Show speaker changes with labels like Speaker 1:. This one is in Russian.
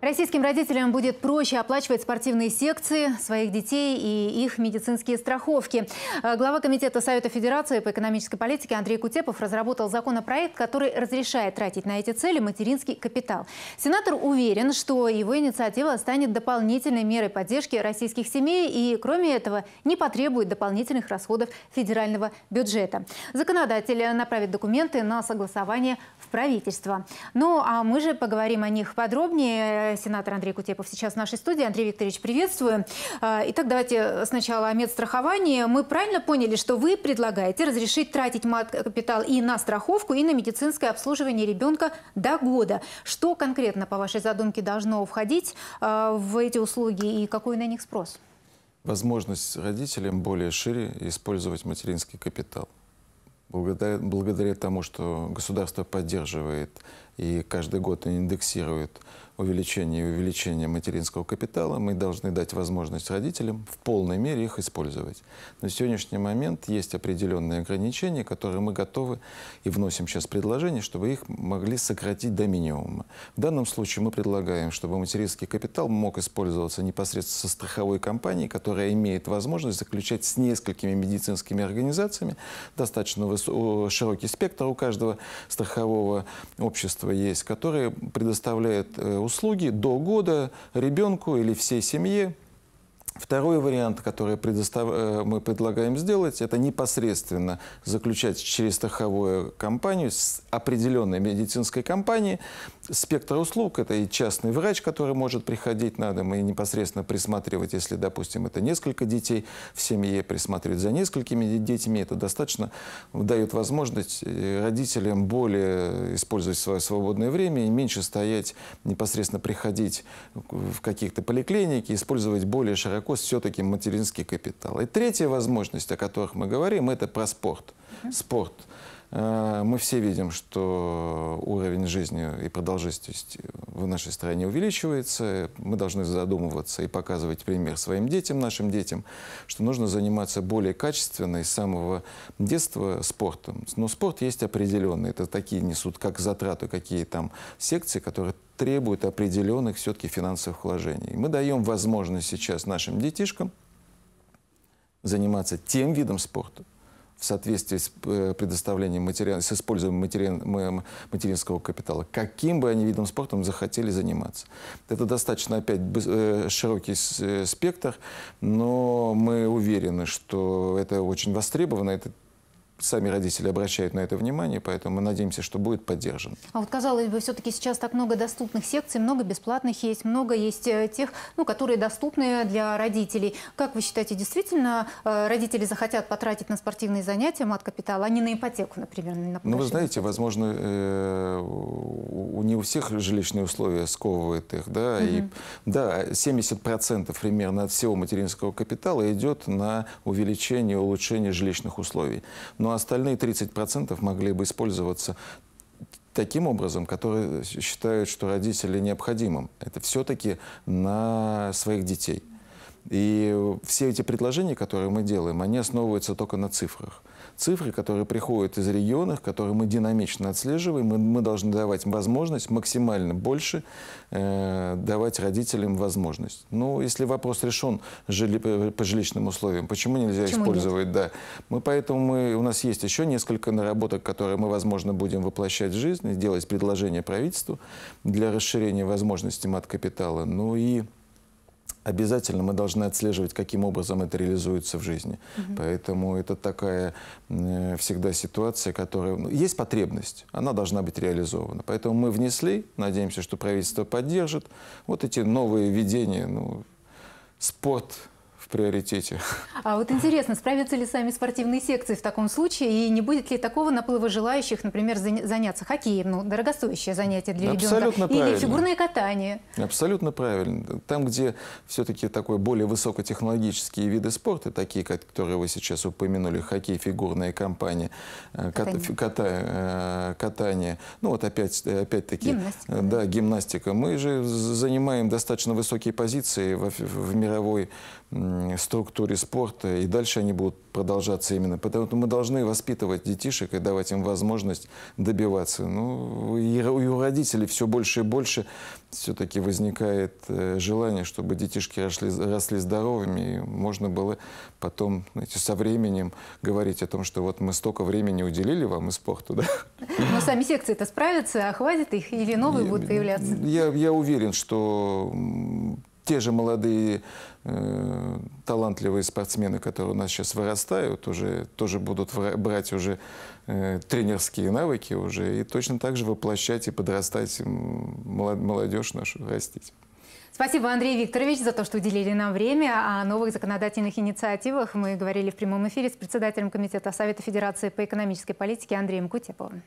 Speaker 1: Российским родителям будет проще оплачивать спортивные секции своих детей и их медицинские страховки. Э, глава Комитета Совета Федерации по экономической политике Андрей Кутепов разработал законопроект, который разрешает тратить на эти цели материнский капитал. Сенатор уверен, что его инициатива станет дополнительной мерой поддержки российских семей и, кроме этого, не потребует дополнительных расходов федерального бюджета. Законодатель направит документы на согласование в правительство. Ну а мы же поговорим о них подробнее Э, сенатор Андрей Кутепов сейчас в нашей студии. Андрей Викторович, приветствую. А, итак, давайте сначала о медстраховании. Мы правильно поняли, что вы предлагаете разрешить тратить мат-капитал и на страховку, и на медицинское обслуживание ребенка до года. Что конкретно, по вашей задумке, должно входить а, в эти услуги и какой на них спрос?
Speaker 2: Возможность родителям более шире использовать материнский капитал благодаря, благодаря тому, что государство поддерживает и каждый год они индексируют увеличение и увеличение материнского капитала, мы должны дать возможность родителям в полной мере их использовать. На сегодняшний момент есть определенные ограничения, которые мы готовы и вносим сейчас предложение, чтобы их могли сократить до минимума. В данном случае мы предлагаем, чтобы материнский капитал мог использоваться непосредственно со страховой компанией, которая имеет возможность заключать с несколькими медицинскими организациями достаточно широкий спектр у каждого страхового общества общества есть, которые предоставляют э, услуги до года ребенку или всей семье. Второй вариант, который предостав... Э, мы предлагаем сделать, это непосредственно заключать через страховую компанию с определенной медицинской компанией спектр услуг. Это и частный врач, который может приходить на дом и непосредственно присматривать, если, допустим, это несколько детей в семье, присматривать за несколькими детьми. Это достаточно дает возможность э, родителям более использовать свое свободное время и меньше стоять, непосредственно приходить в каких-то поликлиники, использовать более широко фокус все-таки материнский капитал. И третья возможность, о которых мы говорим, это про спорт. Спорт. Э, мы все видим, что уровень жизни и продолжительность в нашей стране увеличивается. Мы должны задумываться и показывать пример своим детям, нашим детям, что нужно заниматься более качественно и с самого детства спортом. Но спорт есть определенный. Это такие несут как затраты, какие там секции, которые требуют определенных все-таки финансовых вложений. Мы даем возможность сейчас нашим детишкам заниматься тем видом спорта, в соответствии с э, предоставлением материала, с использованием материн, материнского капитала, каким бы они видом спортом захотели заниматься. Это достаточно, опять, э, широкий э, спектр, но мы уверены, что это очень востребовано, это сами родители обращают на это внимание, поэтому мы надеемся, что будет поддержан.
Speaker 1: А вот, казалось бы, все-таки сейчас так много доступных секций, много бесплатных есть, много есть э, тех, ну, которые доступны для родителей. Как вы считаете, действительно э, родители захотят потратить на спортивные занятия мат капитала, а не на ипотеку, например? На ну, вы знаете,
Speaker 2: возможно, э, у не у всех жилищные условия сковывают их, да, угу. и да, 70% примерно от всего материнского капитала идет на увеличение, улучшение жилищных условий. Но но остальные 30% могли бы использоваться таким образом, которые считают, что родители необходимым. Это все-таки на своих детей. И все эти предложения, которые мы делаем, они основываются только на цифрах цифры, которые приходят из регионов, которые мы динамично отслеживаем. Мы, мы должны давать возможность максимально больше э, давать родителям возможность. Ну, если вопрос решен жили, по жилищным условиям, почему нельзя почему использовать? Нет? Да, мы поэтому мы, у нас есть еще несколько наработок, которые мы, возможно, будем воплощать в жизнь, сделать предложение правительству для расширения возможностей мат-капитала. Ну и обязательно мы должны отслеживать, каким образом это реализуется в жизни. Угу. Поэтому это такая э, всегда ситуация, которая... Ну, есть потребность, она должна быть реализована. Поэтому мы внесли, надеемся, что правительство поддержит. Вот эти новые введения, ну, спорт, приоритете.
Speaker 1: А вот интересно, справятся ли сами спортивные секции в таком случае, и не будет ли такого наплыва желающих, например, заняться хоккеем, ну, дорогостоящее занятие для Абсолютно ребенка, правильно. или фигурное катание?
Speaker 2: Абсолютно правильно. Там, где все-таки такой более высокотехнологические виды спорта, такие, которые вы сейчас упомянули, хоккей, фигурная компания, э, катание, ката, э, катание ну вот опять, опять-таки, гимнастика, э, да, гимнастика. Мы же занимаем достаточно высокие позиции в, в мировой структуре спорта, и дальше они будут продолжаться именно. Потому что мы должны воспитывать детишек и давать им возможность добиваться. Ну, и у родителей все больше и больше все-таки возникает э, желание, чтобы детишки росли, росли здоровыми, и можно было потом знаете, со временем говорить о том, что вот мы столько времени уделили вам и спорту.
Speaker 1: Да? Но сами секции-то справятся, а хватит их или новые я, будут появляться?
Speaker 2: Я, я уверен, что те же молодые э, талантливые спортсмены, которые у нас сейчас вырастают, уже тоже будут брать уже э, тренерские навыки уже и точно так же воплощать и подрастать молодежь нашу, растить.
Speaker 1: Спасибо, Андрей Викторович, за то, что уделили нам время. О новых законодательных инициативах мы говорили в прямом эфире с председателем Комитета Совета Федерации по экономической политике Андреем Кутеповым.